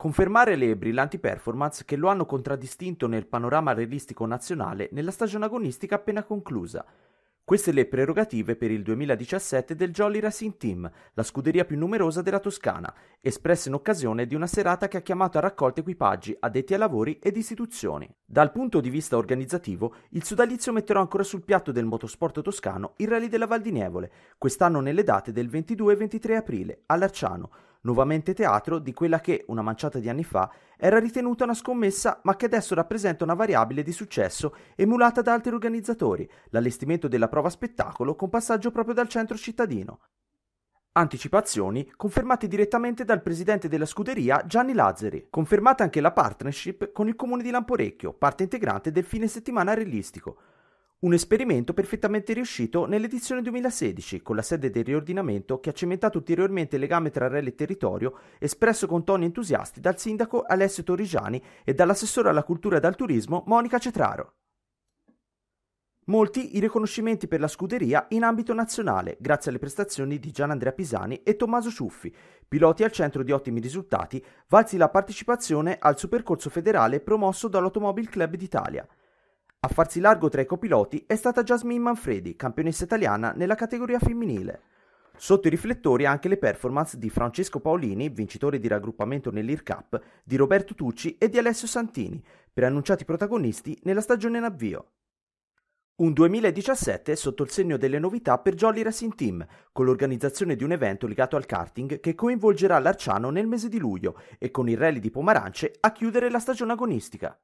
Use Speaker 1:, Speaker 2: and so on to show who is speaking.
Speaker 1: Confermare le brillanti performance che lo hanno contraddistinto nel panorama realistico nazionale nella stagione agonistica appena conclusa. Queste le prerogative per il 2017 del Jolly Racing Team, la scuderia più numerosa della Toscana, espresse in occasione di una serata che ha chiamato a raccolta equipaggi, addetti ai lavori ed istituzioni. Dal punto di vista organizzativo, il sodalizio metterà ancora sul piatto del motorsport toscano il Rally della Val di Nievole, quest'anno nelle date del 22 e 23 aprile, a all'Arciano, nuovamente teatro di quella che, una manciata di anni fa, era ritenuta una scommessa ma che adesso rappresenta una variabile di successo emulata da altri organizzatori, l'allestimento della prova spettacolo con passaggio proprio dal centro cittadino. Anticipazioni confermate direttamente dal presidente della scuderia Gianni Lazzari. Confermata anche la partnership con il comune di Lamporecchio, parte integrante del fine settimana realistico. Un esperimento perfettamente riuscito nell'edizione 2016, con la sede del riordinamento che ha cementato ulteriormente il legame tra Rele e territorio, espresso con toni entusiasti dal sindaco Alessio Torrigiani e dall'assessore alla cultura e al turismo Monica Cetraro. Molti i riconoscimenti per la scuderia in ambito nazionale, grazie alle prestazioni di Gian Andrea Pisani e Tommaso Ciuffi, piloti al centro di ottimi risultati, valsi la partecipazione al supercorso federale promosso dall'Automobile Club d'Italia – a farsi largo tra i copiloti è stata Jasmine Manfredi, campionessa italiana nella categoria femminile. Sotto i riflettori anche le performance di Francesco Paolini, vincitore di raggruppamento nell'Ear Cup, di Roberto Tucci e di Alessio Santini, preannunciati protagonisti nella stagione in avvio. Un 2017 sotto il segno delle novità per Jolly Racing Team, con l'organizzazione di un evento legato al karting che coinvolgerà l'Arciano nel mese di luglio e con il rally di Pomarance a chiudere la stagione agonistica.